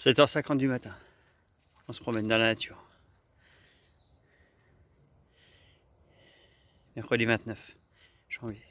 7h50 du matin. On se promène dans la nature. Mercredi 29 janvier.